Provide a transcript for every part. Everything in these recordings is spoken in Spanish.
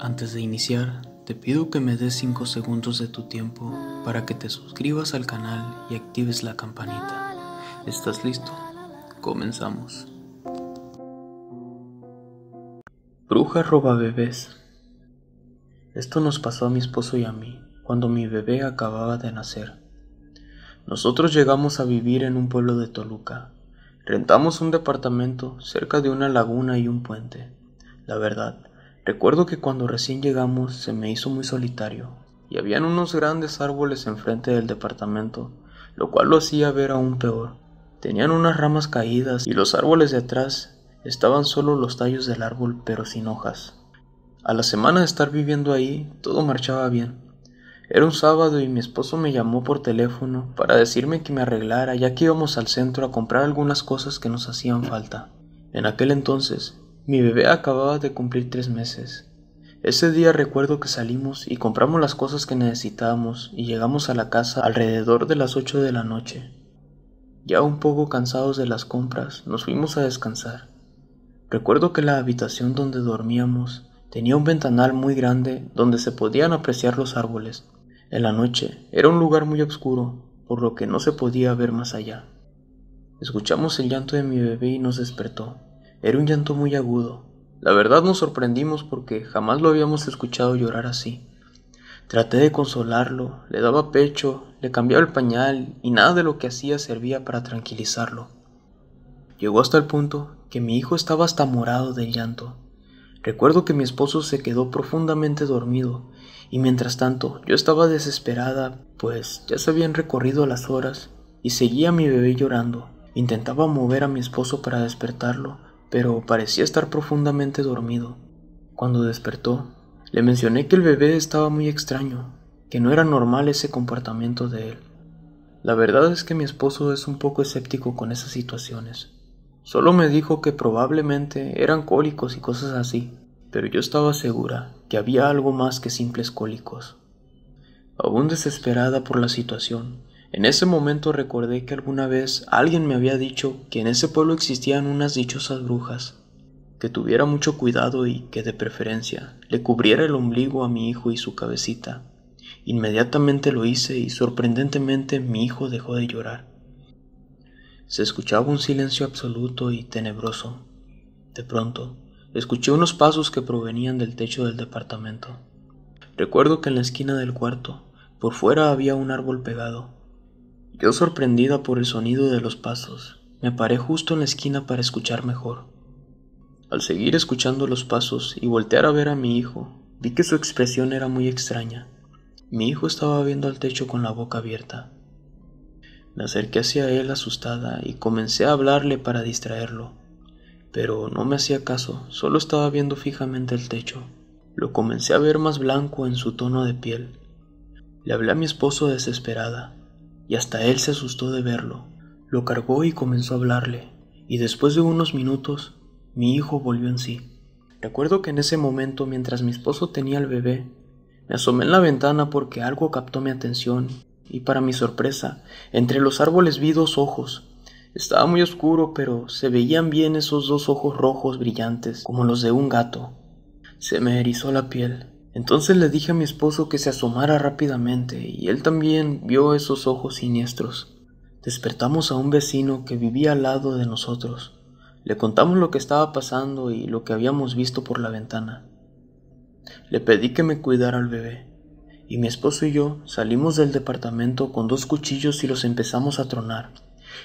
Antes de iniciar, te pido que me des 5 segundos de tu tiempo para que te suscribas al canal y actives la campanita. ¿Estás listo? Comenzamos. Bruja roba bebés. Esto nos pasó a mi esposo y a mí cuando mi bebé acababa de nacer. Nosotros llegamos a vivir en un pueblo de Toluca. Rentamos un departamento cerca de una laguna y un puente. La verdad, Recuerdo que cuando recién llegamos se me hizo muy solitario y habían unos grandes árboles enfrente del departamento, lo cual lo hacía ver aún peor. Tenían unas ramas caídas y los árboles de atrás estaban solo los tallos del árbol pero sin hojas. A la semana de estar viviendo ahí, todo marchaba bien. Era un sábado y mi esposo me llamó por teléfono para decirme que me arreglara ya que íbamos al centro a comprar algunas cosas que nos hacían falta. En aquel entonces mi bebé acababa de cumplir tres meses. Ese día recuerdo que salimos y compramos las cosas que necesitábamos y llegamos a la casa alrededor de las 8 de la noche. Ya un poco cansados de las compras, nos fuimos a descansar. Recuerdo que la habitación donde dormíamos tenía un ventanal muy grande donde se podían apreciar los árboles. En la noche era un lugar muy oscuro, por lo que no se podía ver más allá. Escuchamos el llanto de mi bebé y nos despertó. Era un llanto muy agudo. La verdad nos sorprendimos porque jamás lo habíamos escuchado llorar así. Traté de consolarlo, le daba pecho, le cambiaba el pañal y nada de lo que hacía servía para tranquilizarlo. Llegó hasta el punto que mi hijo estaba hasta morado del llanto. Recuerdo que mi esposo se quedó profundamente dormido y mientras tanto yo estaba desesperada, pues ya se habían recorrido las horas y seguía a mi bebé llorando. Intentaba mover a mi esposo para despertarlo, pero parecía estar profundamente dormido. Cuando despertó, le mencioné que el bebé estaba muy extraño, que no era normal ese comportamiento de él. La verdad es que mi esposo es un poco escéptico con esas situaciones. Solo me dijo que probablemente eran cólicos y cosas así, pero yo estaba segura que había algo más que simples cólicos. Aún desesperada por la situación, en ese momento recordé que alguna vez alguien me había dicho que en ese pueblo existían unas dichosas brujas, que tuviera mucho cuidado y que de preferencia le cubriera el ombligo a mi hijo y su cabecita. Inmediatamente lo hice y sorprendentemente mi hijo dejó de llorar. Se escuchaba un silencio absoluto y tenebroso. De pronto, escuché unos pasos que provenían del techo del departamento. Recuerdo que en la esquina del cuarto, por fuera había un árbol pegado, Quedó sorprendida por el sonido de los pasos, me paré justo en la esquina para escuchar mejor. Al seguir escuchando los pasos y voltear a ver a mi hijo, vi que su expresión era muy extraña. Mi hijo estaba viendo al techo con la boca abierta. Me acerqué hacia él asustada y comencé a hablarle para distraerlo, pero no me hacía caso, solo estaba viendo fijamente el techo. Lo comencé a ver más blanco en su tono de piel. Le hablé a mi esposo desesperada, y hasta él se asustó de verlo. Lo cargó y comenzó a hablarle, y después de unos minutos, mi hijo volvió en sí. Recuerdo que en ese momento, mientras mi esposo tenía al bebé, me asomé en la ventana porque algo captó mi atención, y para mi sorpresa, entre los árboles vi dos ojos. Estaba muy oscuro, pero se veían bien esos dos ojos rojos brillantes, como los de un gato. Se me erizó la piel. Entonces le dije a mi esposo que se asomara rápidamente y él también vio esos ojos siniestros. Despertamos a un vecino que vivía al lado de nosotros. Le contamos lo que estaba pasando y lo que habíamos visto por la ventana. Le pedí que me cuidara al bebé, y mi esposo y yo salimos del departamento con dos cuchillos y los empezamos a tronar.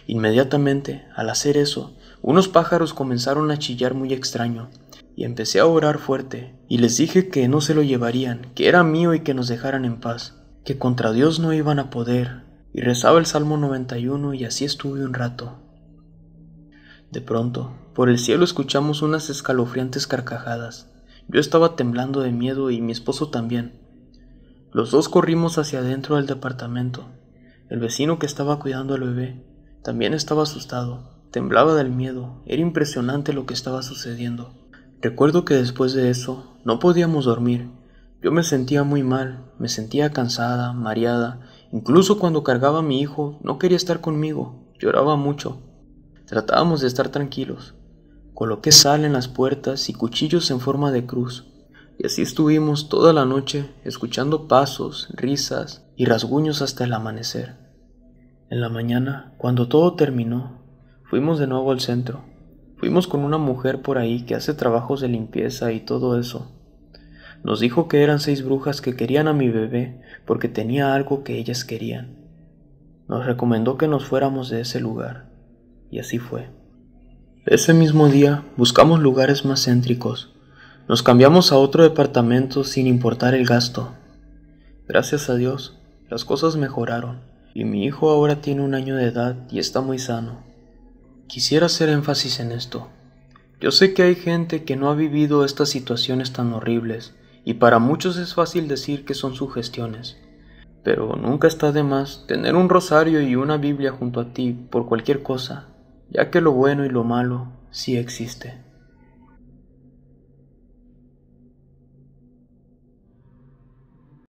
Inmediatamente, al hacer eso, unos pájaros comenzaron a chillar muy extraño, y empecé a orar fuerte, y les dije que no se lo llevarían, que era mío y que nos dejaran en paz, que contra Dios no iban a poder, y rezaba el Salmo 91 y así estuve un rato. De pronto, por el cielo escuchamos unas escalofriantes carcajadas. Yo estaba temblando de miedo y mi esposo también. Los dos corrimos hacia adentro del departamento. El vecino que estaba cuidando al bebé también estaba asustado, temblaba del miedo, era impresionante lo que estaba sucediendo. Recuerdo que después de eso no podíamos dormir. Yo me sentía muy mal, me sentía cansada, mareada. Incluso cuando cargaba a mi hijo, no quería estar conmigo, lloraba mucho. Tratábamos de estar tranquilos. Coloqué sal en las puertas y cuchillos en forma de cruz. Y así estuvimos toda la noche escuchando pasos, risas y rasguños hasta el amanecer. En la mañana, cuando todo terminó, fuimos de nuevo al centro. Fuimos con una mujer por ahí que hace trabajos de limpieza y todo eso. Nos dijo que eran seis brujas que querían a mi bebé porque tenía algo que ellas querían. Nos recomendó que nos fuéramos de ese lugar. Y así fue. Ese mismo día buscamos lugares más céntricos. Nos cambiamos a otro departamento sin importar el gasto. Gracias a Dios, las cosas mejoraron y mi hijo ahora tiene un año de edad y está muy sano. Quisiera hacer énfasis en esto. Yo sé que hay gente que no ha vivido estas situaciones tan horribles, y para muchos es fácil decir que son sugestiones. Pero nunca está de más tener un rosario y una Biblia junto a ti por cualquier cosa, ya que lo bueno y lo malo sí existe.